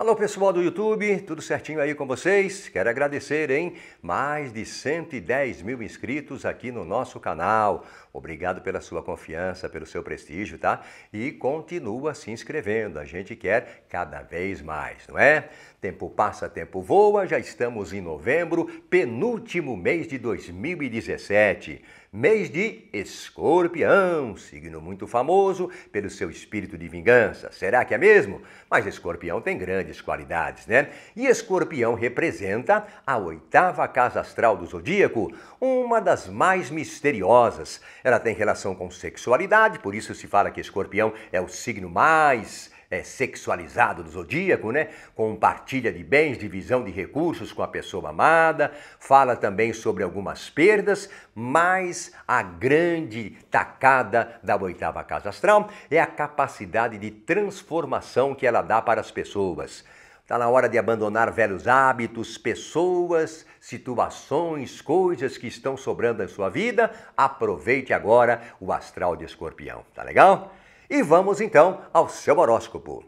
Alô pessoal do YouTube, tudo certinho aí com vocês? Quero agradecer, hein? Mais de 110 mil inscritos aqui no nosso canal. Obrigado pela sua confiança, pelo seu prestígio, tá? E continua se inscrevendo, a gente quer cada vez mais, não é? Tempo passa, tempo voa, já estamos em novembro, penúltimo mês de 2017 mês de Escorpião, signo muito famoso pelo seu espírito de vingança. Será que é mesmo? Mas Escorpião tem grandes qualidades, né? E Escorpião representa a oitava casa astral do zodíaco, uma das mais misteriosas. Ela tem relação com sexualidade, por isso se fala que Escorpião é o signo mais é, sexualizado do zodíaco, né? Compartilha de bens, divisão de recursos com a pessoa amada, fala também sobre algumas perdas, mas a grande tacada da oitava casa astral é a capacidade de transformação que ela dá para as pessoas. Está na hora de abandonar velhos hábitos, pessoas, situações, coisas que estão sobrando na sua vida. Aproveite agora o astral de escorpião, tá legal? E vamos então ao seu horóscopo.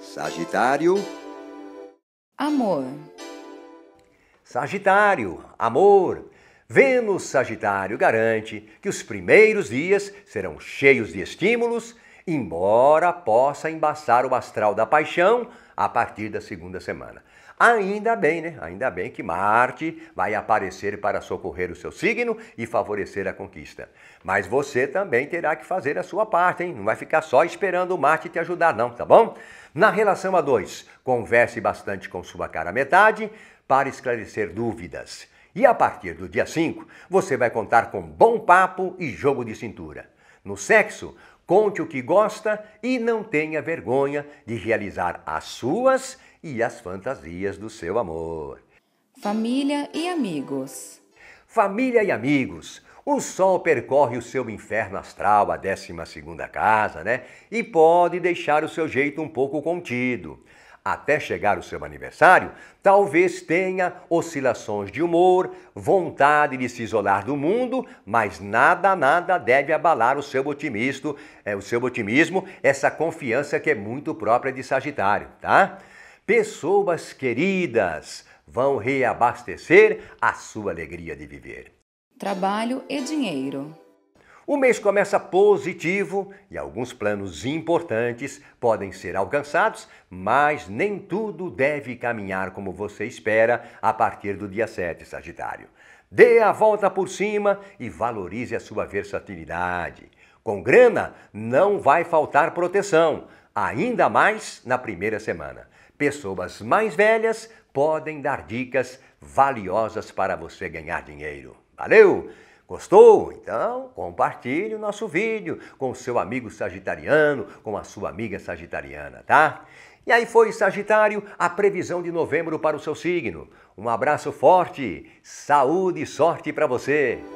Sagitário. Amor. Sagitário, amor. Vênus Sagitário garante que os primeiros dias serão cheios de estímulos, embora possa embaçar o astral da paixão a partir da segunda semana. Ainda bem, né? Ainda bem que Marte vai aparecer para socorrer o seu signo e favorecer a conquista. Mas você também terá que fazer a sua parte, hein? Não vai ficar só esperando Marte te ajudar, não, tá bom? Na relação a dois, converse bastante com sua cara metade para esclarecer dúvidas. E a partir do dia 5, você vai contar com bom papo e jogo de cintura. No sexo, conte o que gosta e não tenha vergonha de realizar as suas e as fantasias do seu amor. Família e amigos. Família e amigos. O Sol percorre o seu inferno astral, a 12 segunda casa, né? E pode deixar o seu jeito um pouco contido. Até chegar o seu aniversário, talvez tenha oscilações de humor, vontade de se isolar do mundo, mas nada, nada deve abalar o seu otimismo, é, o seu otimismo, essa confiança que é muito própria de Sagitário, tá? Pessoas queridas vão reabastecer a sua alegria de viver. Trabalho e dinheiro. O mês começa positivo e alguns planos importantes podem ser alcançados, mas nem tudo deve caminhar como você espera a partir do dia 7, Sagitário. Dê a volta por cima e valorize a sua versatilidade. Com grana, não vai faltar proteção, ainda mais na primeira semana. Pessoas mais velhas podem dar dicas valiosas para você ganhar dinheiro. Valeu! Gostou? Então compartilhe o nosso vídeo com o seu amigo sagitariano, com a sua amiga sagitariana, tá? E aí foi, Sagitário, a previsão de novembro para o seu signo. Um abraço forte, saúde e sorte para você!